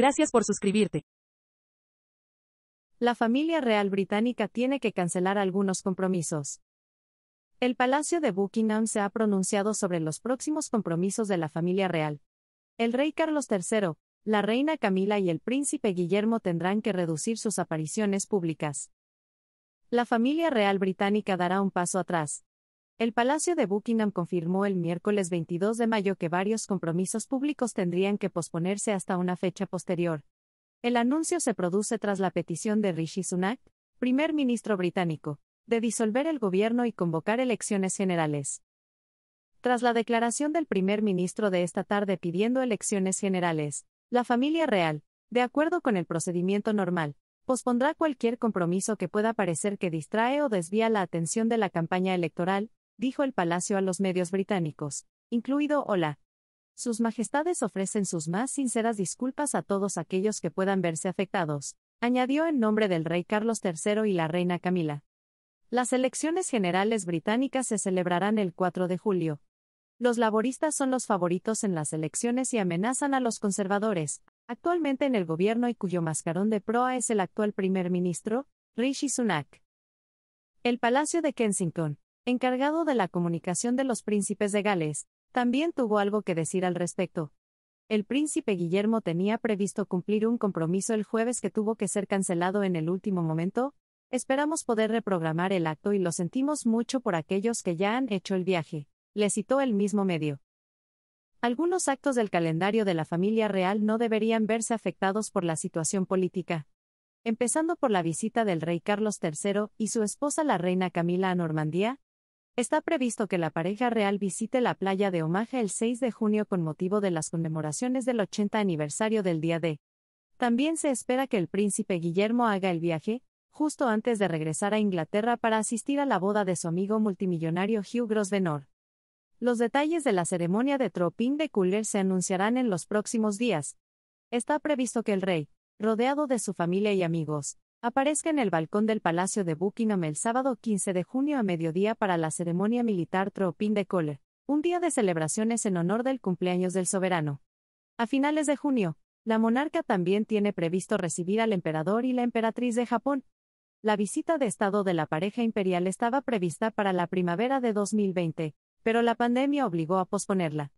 Gracias por suscribirte. La familia real británica tiene que cancelar algunos compromisos. El Palacio de Buckingham se ha pronunciado sobre los próximos compromisos de la familia real. El rey Carlos III, la reina Camila y el príncipe Guillermo tendrán que reducir sus apariciones públicas. La familia real británica dará un paso atrás, el Palacio de Buckingham confirmó el miércoles 22 de mayo que varios compromisos públicos tendrían que posponerse hasta una fecha posterior. El anuncio se produce tras la petición de Rishi Sunak, primer ministro británico, de disolver el gobierno y convocar elecciones generales. Tras la declaración del primer ministro de esta tarde pidiendo elecciones generales, la familia real, de acuerdo con el procedimiento normal, pospondrá cualquier compromiso que pueda parecer que distrae o desvía la atención de la campaña electoral, dijo el palacio a los medios británicos, incluido Hola. Sus Majestades ofrecen sus más sinceras disculpas a todos aquellos que puedan verse afectados, añadió en nombre del rey Carlos III y la reina Camila. Las elecciones generales británicas se celebrarán el 4 de julio. Los laboristas son los favoritos en las elecciones y amenazan a los conservadores, actualmente en el gobierno y cuyo mascarón de proa es el actual primer ministro, Rishi Sunak. El Palacio de Kensington, encargado de la comunicación de los príncipes de Gales, también tuvo algo que decir al respecto. El príncipe Guillermo tenía previsto cumplir un compromiso el jueves que tuvo que ser cancelado en el último momento. Esperamos poder reprogramar el acto y lo sentimos mucho por aquellos que ya han hecho el viaje, le citó el mismo medio. Algunos actos del calendario de la familia real no deberían verse afectados por la situación política. Empezando por la visita del rey Carlos III y su esposa la reina Camila a Normandía, Está previsto que la pareja real visite la playa de Omaha el 6 de junio con motivo de las conmemoraciones del 80 aniversario del Día D. También se espera que el príncipe Guillermo haga el viaje, justo antes de regresar a Inglaterra para asistir a la boda de su amigo multimillonario Hugh Grosvenor. Los detalles de la ceremonia de Tropín de Culler se anunciarán en los próximos días. Está previsto que el rey, rodeado de su familia y amigos, aparezca en el balcón del Palacio de Buckingham el sábado 15 de junio a mediodía para la ceremonia militar Tropin de Cole, un día de celebraciones en honor del cumpleaños del soberano. A finales de junio, la monarca también tiene previsto recibir al emperador y la emperatriz de Japón. La visita de estado de la pareja imperial estaba prevista para la primavera de 2020, pero la pandemia obligó a posponerla.